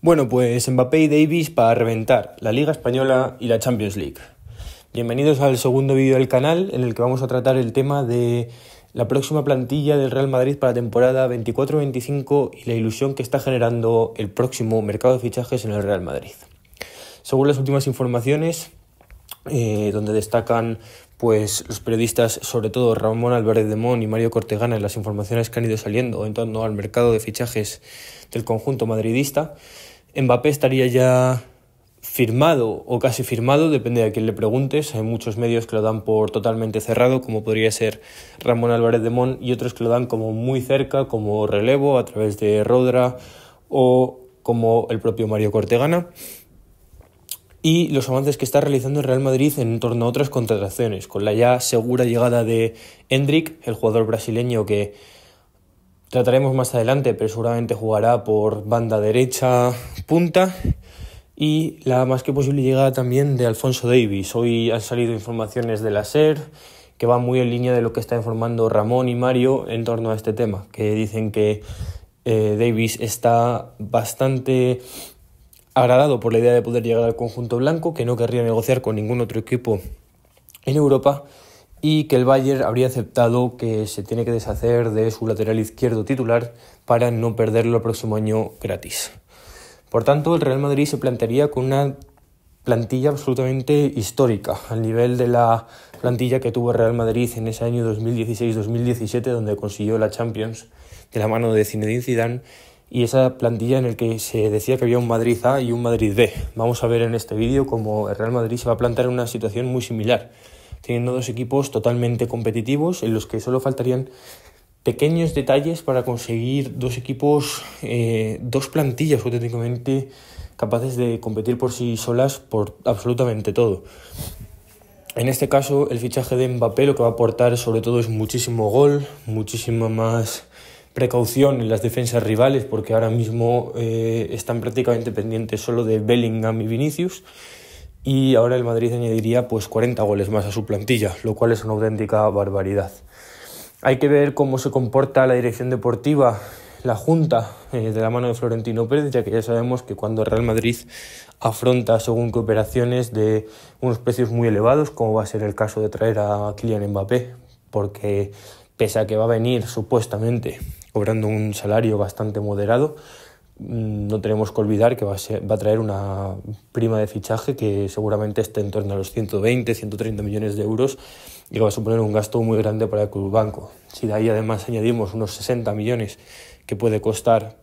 Bueno, pues Mbappé y Davis para reventar la Liga Española y la Champions League. Bienvenidos al segundo vídeo del canal en el que vamos a tratar el tema de la próxima plantilla del Real Madrid para la temporada 24-25 y la ilusión que está generando el próximo mercado de fichajes en el Real Madrid. Según las últimas informaciones, eh, donde destacan pues los periodistas, sobre todo Ramón Álvarez de y Mario Cortegana, en las informaciones que han ido saliendo en torno al mercado de fichajes del conjunto madridista, Mbappé estaría ya firmado o casi firmado, depende de a quién le preguntes. Hay muchos medios que lo dan por totalmente cerrado, como podría ser Ramón Álvarez de Mon, y otros que lo dan como muy cerca, como relevo a través de Rodra o como el propio Mario Cortegana. Y los avances que está realizando el Real Madrid en torno a otras contrataciones, con la ya segura llegada de Hendrik, el jugador brasileño que trataremos más adelante, pero seguramente jugará por banda derecha, punta y la más que posible llegada también de Alfonso Davis. Hoy han salido informaciones de la SER que van muy en línea de lo que está informando Ramón y Mario en torno a este tema, que dicen que eh, Davis está bastante agradado por la idea de poder llegar al conjunto blanco, que no querría negociar con ningún otro equipo en Europa y que el Bayern habría aceptado que se tiene que deshacer de su lateral izquierdo titular para no perderlo el próximo año gratis. Por tanto, el Real Madrid se plantearía con una plantilla absolutamente histórica, al nivel de la plantilla que tuvo el Real Madrid en ese año 2016-2017, donde consiguió la Champions de la mano de Zinedine Zidane, y esa plantilla en la que se decía que había un Madrid A y un Madrid B. Vamos a ver en este vídeo cómo el Real Madrid se va a plantear en una situación muy similar, teniendo dos equipos totalmente competitivos en los que solo faltarían pequeños detalles para conseguir dos equipos, eh, dos plantillas auténticamente capaces de competir por sí solas por absolutamente todo. En este caso, el fichaje de Mbappé lo que va a aportar sobre todo es muchísimo gol, muchísima más precaución en las defensas rivales, porque ahora mismo eh, están prácticamente pendientes solo de Bellingham y Vinicius. Y ahora el Madrid añadiría pues 40 goles más a su plantilla, lo cual es una auténtica barbaridad. Hay que ver cómo se comporta la dirección deportiva, la Junta, eh, de la mano de Florentino Pérez, ya que ya sabemos que cuando Real Madrid afronta según cooperaciones, de unos precios muy elevados, como va a ser el caso de traer a Kylian Mbappé, porque pese a que va a venir supuestamente cobrando un salario bastante moderado, mm, no tenemos que olvidar que va a, traer una prima de fichaje que seguramente esté en torno a los 120, 130 millones de euros y va a suponer un gasto muy grande para el club banco. Si de ahí además añadimos unos 60 millones que puede costar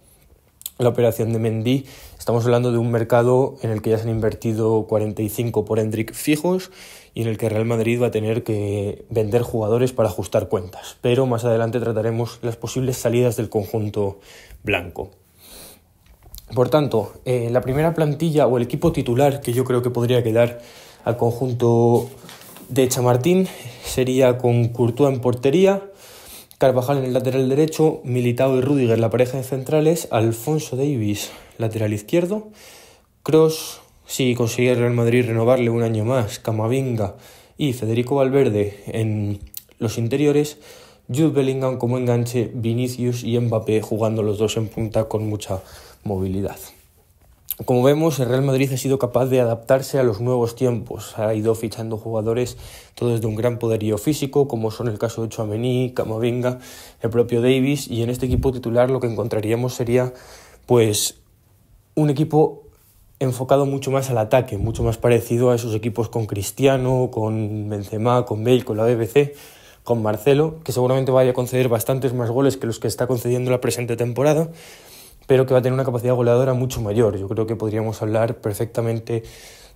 la operación de Mendy, estamos hablando de un mercado en el que ya se han invertido 45 por Hendrik fijos y en el que Real Madrid va a tener que vender jugadores para ajustar cuentas. Pero más adelante trataremos las posibles salidas del conjunto blanco. Por tanto, eh, la primera plantilla o el equipo titular que yo creo que podría quedar al conjunto de Chamartín sería con Courtois en portería, Carvajal en el lateral derecho, Militao y Rudiger la pareja de centrales, Alfonso Davis lateral izquierdo, Cross si consigue el Real Madrid renovarle un año más, Camavinga y Federico Valverde en los interiores, Jude Bellingham como enganche, Vinicius y Mbappé jugando los dos en punta con mucha movilidad. Como vemos, el Real Madrid ha sido capaz de adaptarse a los nuevos tiempos. Ha ido fichando jugadores todos de un gran poderío físico, como son el caso de Chouameni, Camavinga, el propio Davis, y en este equipo titular lo que encontraríamos sería pues un equipo enfocado mucho más al ataque, mucho más parecido a esos equipos con Cristiano, con Benzema, con Bale, con la BBC, con Marcelo, que seguramente vaya a conceder bastantes más goles que los que está concediendo la presente temporada pero que va a tener una capacidad goleadora mucho mayor. Yo creo que podríamos hablar perfectamente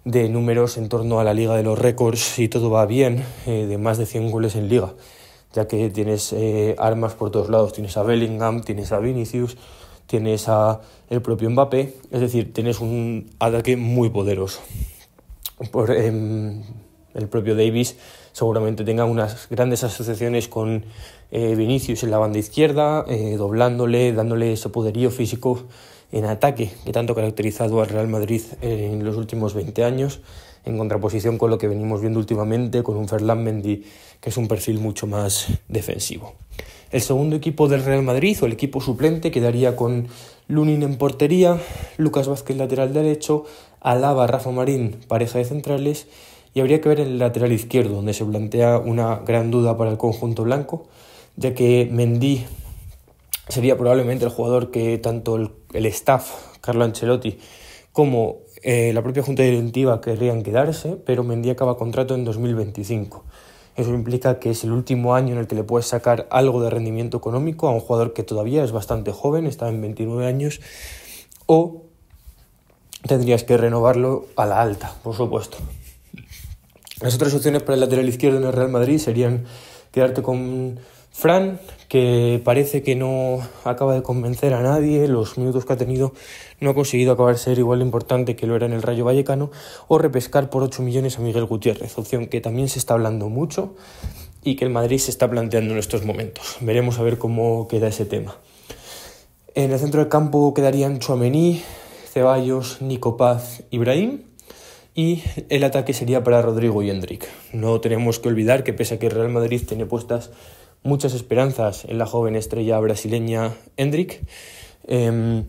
de números en torno a la Liga de los Récords, si todo va bien, eh, de más de 100 goles en liga, ya que tienes eh, armas por todos lados, tienes a Bellingham, tienes a Vinicius, tienes a el propio Mbappé, es decir, tienes un ataque muy poderoso. Por, em, el propio Davis seguramente tenga unas grandes asociaciones con eh, Vinicius en la banda izquierda, eh, doblándole, dándole ese poderío físico en ataque que tanto ha caracterizado al Real Madrid en los últimos 20 años, en contraposición con lo que venimos viendo últimamente con un Ferland Mendy que es un perfil mucho más defensivo. El segundo equipo del Real Madrid o el equipo suplente quedaría con Lunin en portería, Lucas Vázquez lateral derecho, Alaba, Rafa Marín pareja de centrales y habría que ver el lateral izquierdo donde se plantea una gran duda para el conjunto blanco ya que Mendy sería probablemente el jugador que tanto el, staff, Carlo Ancelotti, como eh, la propia junta directiva querrían quedarse, pero Mendy acaba contrato en 2025. Eso implica que es el último año en el que le puedes sacar algo de rendimiento económico a un jugador que todavía es bastante joven, está en 29 años, o tendrías que renovarlo a la alta, por supuesto. Las otras opciones para el lateral izquierdo en el Real Madrid serían quedarte con Fran, que parece que no acaba de convencer a nadie, los minutos que ha tenido no ha conseguido acabar de ser igual de importante que lo era en el Rayo Vallecano, o repescar por 8 millones a Miguel Gutiérrez, opción que también se está hablando mucho y que el Madrid se está planteando en estos momentos. Veremos a ver cómo queda ese tema. En el centro del campo quedarían Chuamení, Ceballos, Nicopaz, Ibrahim y el ataque sería para Rodrigo y Hendrik. No tenemos que olvidar que pese a que Real Madrid tiene puestas muchas esperanzas en la joven estrella brasileña Hendrik. Em,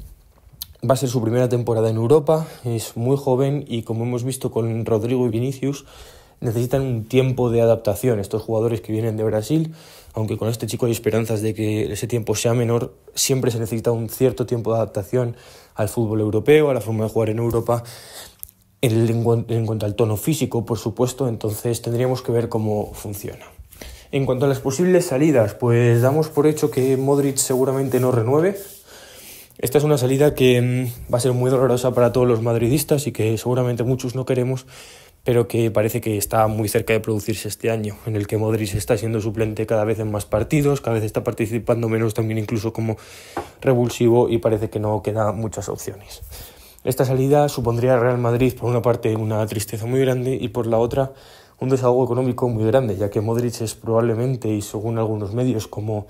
va a ser su primera temporada en Europa, es muy joven y como hemos visto con Rodrigo y Vinicius, necesitan un tiempo de adaptación estos jugadores que vienen de Brasil, aunque con este chico hay esperanzas de que ese tiempo sea menor, siempre se necesita un cierto tiempo de adaptación al fútbol europeo, a la forma de jugar en Europa, en cuanto al tono físico, por supuesto, entonces tendríamos que ver cómo funciona. En cuanto a las posibles salidas, pues damos por hecho que Modric seguramente no renueve. Esta es una salida que mm, va a ser muy dolorosa para todos los madridistas y que seguramente muchos no queremos, pero que parece que está muy cerca de producirse este año, en el que Modric está siendo suplente cada vez en más partidos, cada vez está participando menos también incluso como revulsivo y parece que no queda muchas opciones. Esta salida supondría a Real Madrid por una parte una tristeza muy grande y por la otra un desahogo económico muy grande, ya que Modric es probablemente, y según algunos medios como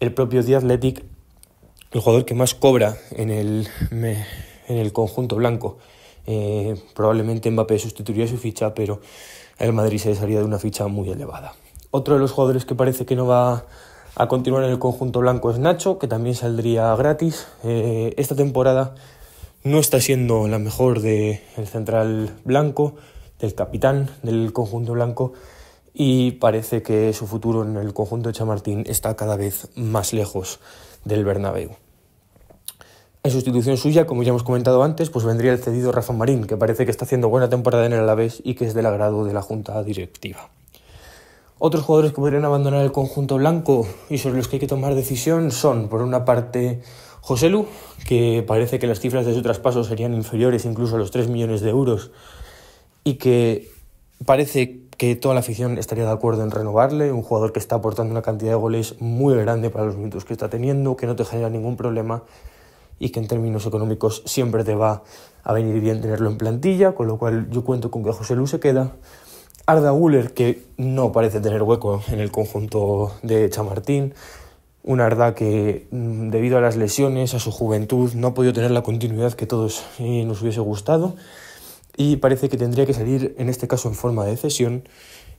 el propio The el jugador que más cobra en el, conjunto blanco. Eh, probablemente Mbappé sustituiría su ficha, pero el Madrid se desharía de una ficha muy elevada. Otro de los jugadores que parece que no va a continuar en el conjunto blanco es Nacho, que también saldría gratis. Eh, esta temporada no está siendo la mejor del central blanco el capitán del conjunto blanco y parece que su futuro en el conjunto de Chamartín está cada vez más lejos del Bernabéu. En sustitución suya, como ya hemos comentado antes, pues vendría el cedido Rafa Marín, que parece que está haciendo buena temporada en el Alavés y que es del agrado de la junta directiva. Otros jugadores que podrían abandonar el conjunto blanco y sobre los que hay que tomar decisión son, por una parte, Lu que parece que las cifras de su traspaso serían inferiores incluso a los 3 millones de euros y que parece que toda la afición estaría de acuerdo en renovarle, un jugador que está aportando una cantidad de goles muy grande para los minutos que está teniendo, que no te genera ningún problema y que en términos económicos siempre te va a venir bien tenerlo en plantilla, con lo cual yo cuento con que José Lu se queda. Arda Guller, que no parece tener hueco en el conjunto de Chamartín, un Arda que mm, debido a las lesiones, a su juventud, no ha podido tener la continuidad que todos eh, nos hubiese gustado y parece que tendría que salir en este caso en forma de cesión.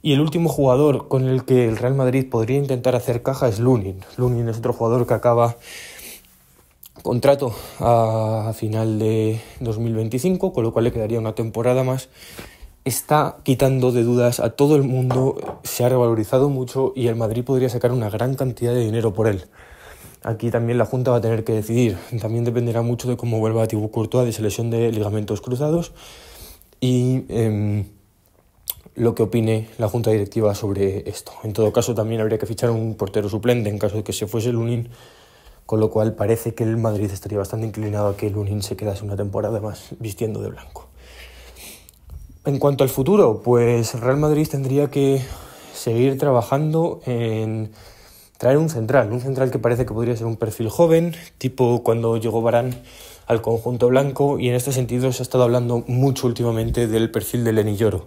Y el último jugador con el que el Real Madrid podría intentar hacer caja es Lunin. Lunin es otro jugador que acaba contrato a final de 2025, con lo cual le quedaría una temporada más. Está quitando de dudas a todo el mundo, se ha revalorizado mucho y el Madrid podría sacar una gran cantidad de dinero por él. Aquí también la Junta va a tener que decidir. También dependerá mucho de cómo vuelva a Thibaut Courtois de selección de ligamentos cruzados y em, lo que opine la junta directiva sobre esto. En todo caso, también habría que fichar un portero suplente en caso de que se fuese Lunin, con lo cual parece que el Madrid estaría bastante inclinado a que Lunin se quedase una temporada más vistiendo de blanco. En cuanto al futuro, pues Real Madrid tendría que seguir trabajando en traer un central, un central que parece que podría ser un perfil joven, tipo cuando llegó Barán al conjunto blanco y en este sentido se ha estado hablando mucho últimamente del perfil de Lenny Lloro,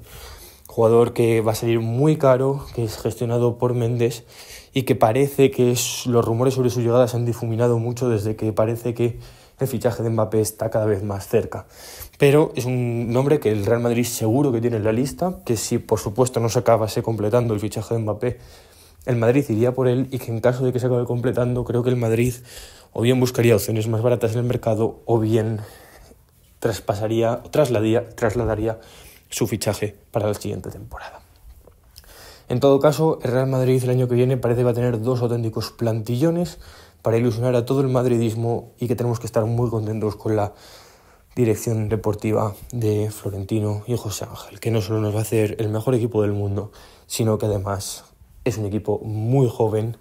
jugador que va a salir muy caro, que es gestionado por Méndez y que parece que los rumores sobre su llegada se han difuminado mucho desde que parece que el fichaje de Mbappé está cada vez más cerca. Pero es un nombre que el Real Madrid seguro que tiene en la lista, que si por supuesto no se acabase completando el fichaje de Mbappé, el Madrid iría por él y que en caso de que se acabe completando, creo que el Madrid o bien buscaría opciones más baratas en el mercado o bien traspasaría trasladaría, trasladaría su fichaje para la siguiente temporada. En todo caso, el Real Madrid el año que viene parece que va a tener dos auténticos plantillones para ilusionar a todo el madridismo y que tenemos que estar muy contentos con la dirección deportiva de Florentino y José Ángel, que no solo nos va a hacer el mejor equipo del mundo, sino que además es un equipo muy joven,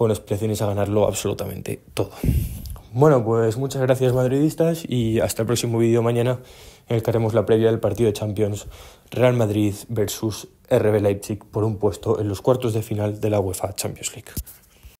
con los a ganarlo absolutamente todo. Bueno, pues muchas gracias madridistas y hasta el próximo vídeo mañana en el que haremos la previa del partido de Champions Real Madrid versus RB Leipzig por un puesto en los cuartos de final de la UEFA Champions League.